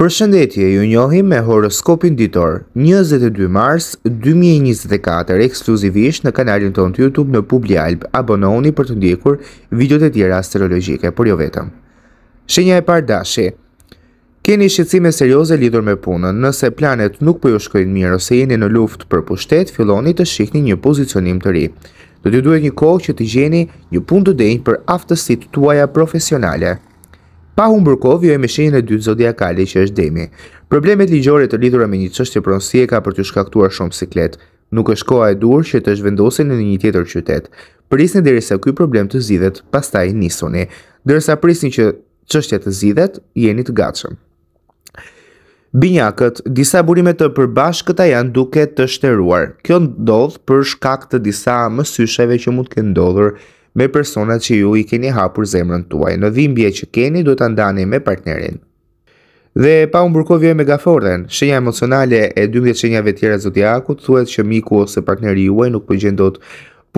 Për shëndetje ju njohim me horoskopin ditor 22 mars 2024 ekskluzivisht në kanalin tonë të Youtube në Publi Alp. Abononi për të ndjekur videot e tjera astrologike, por jo vetëm. Shënja e par dashi Keni shqecime serioze lidur me punën, nëse planet nuk për po ju shkojnë mirë ose jeni në luft për pushtet, filoni të shikni një pozicionim të ri. Do të duhet një kohë që të gjeni një pun të denjë për aftësit të tuaja profesionale pa humbur kohë vjoj me shenjën e dytë zodiakale që është Demi. Problemet ligjore të lidhura me një çështje pronësie ka për të shkaktuar shumë siklet. Nuk është koha e dur që të zhvendosen në një tjetër qytet. Prisni derisa ky problem të zgjidhet, pastaj nisuni. Derisa prisni që çështja të zgjidhet, jeni të gatshëm. Binjakët, disa burime të përbash këta janë duke të shteruar. Kjo ndodhë për shkak të disa mësysheve që mund të ndodhur me personat që ju i keni hapur zemrën tuaj, në dhimbje që keni duhet të ndani me partnerin. Dhe pa unë burkovje me gaforën, shenja emocionale e 12 shenjave tjera zodiakut thuet që miku ose partneri juaj nuk përgjendot po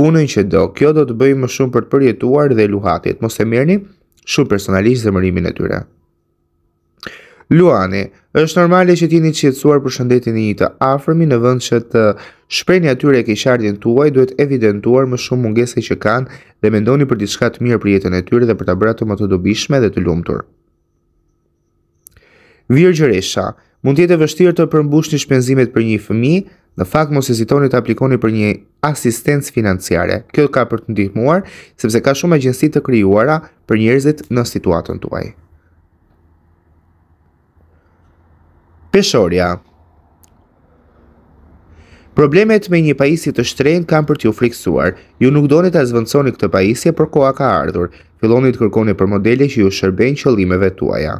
punën që do. Kjo do të bëjmë më shumë për të përjetuar dhe luhatit. Mos e mirëni, shumë personalisht zemërimin e tyre. Luani, është normale që t'jeni qëtësuar për shëndetin i të afërmi në vënd që të shprejnë atyre e kishardin tuaj, duhet evidentuar më shumë mungese që kanë dhe mendoni për diska të mirë për jetën e tyre dhe për të bratë më të dobishme dhe të lumëtur. Virgjëresha, mund t'jete vështirë të përmbush një shpenzimet për një fëmi, në fakt mos hezitoni të aplikoni për një asistencë financiare. Kjo ka për të ndihmuar, sepse ka shumë agjensi të kryuara për njerëzit në situatën tuaj. Peshorja Problemet me një pajisje të shtrejnë kanë për t'ju friksuar. Ju nuk doni ta zvendësoni këtë pajisje për koha ka ardhur. Filloni të kërkoni për modele që ju shërbejnë qëllimeve tuaja.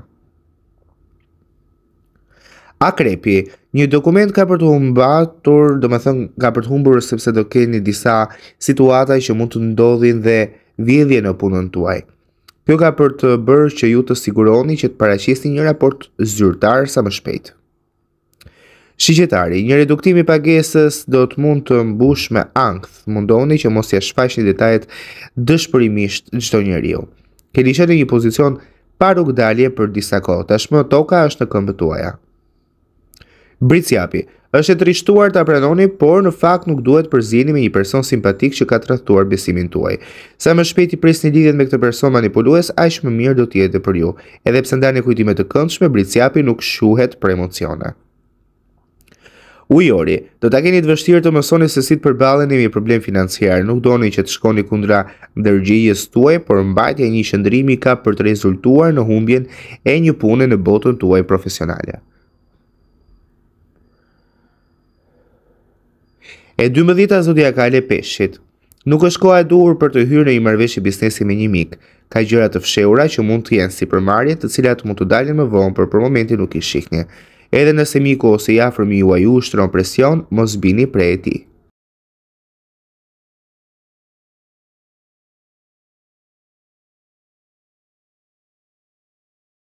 Akrepi, një dokument ka për të humbatur, do me thënë ka për të humbur sepse do keni disa situataj që mund të ndodhin dhe vjedhje në punën tuaj. Kjo ka për të bërë që ju të siguroni që të paraqisni një raport zyrtar sa më shpejtë. Shqiptari, një reduktim i pagesës do të mund të mbush me ankth. Mundoni që mos ia ja shfaqni detajet dëshpërimisht çdo njeriu. Keni dëshirë një pozicion pa rrugdalje për disa kohë. Tashmë toka është në këmbët tuaja. Britsjapi, është e të trishtuar ta pranoni, por në fakt nuk duhet përzini me një person simpatik që ka tradhtuar besimin tuaj. Sa më shpeti pris një lidhjen me këtë person manipulues, aq më mirë do të jetë për ju. Edhe pse ndani kujtime të këndshme, Britsjapi nuk shuhet për emocione. Ujori, do të keni të vështirë të mësoni se si të përbalen e mi problem financiar, nuk do që të shkoni kundra dërgjijës tuaj, por mbajtja një shëndrimi ka për të rezultuar në humbjen e një punë në botën tuaj profesionalja. E 12. Zodiakale Peshit Nuk është koha e duhur për të hyrë në një marrëveshje biznesi me një mik. Ka gjëra të fshehura që mund të jenë si përmarrje, të cilat mund të dalin më vonë, por për momentin nuk i shihni edhe nëse miku ose jafërmi juaj ju presion, mos bini preti.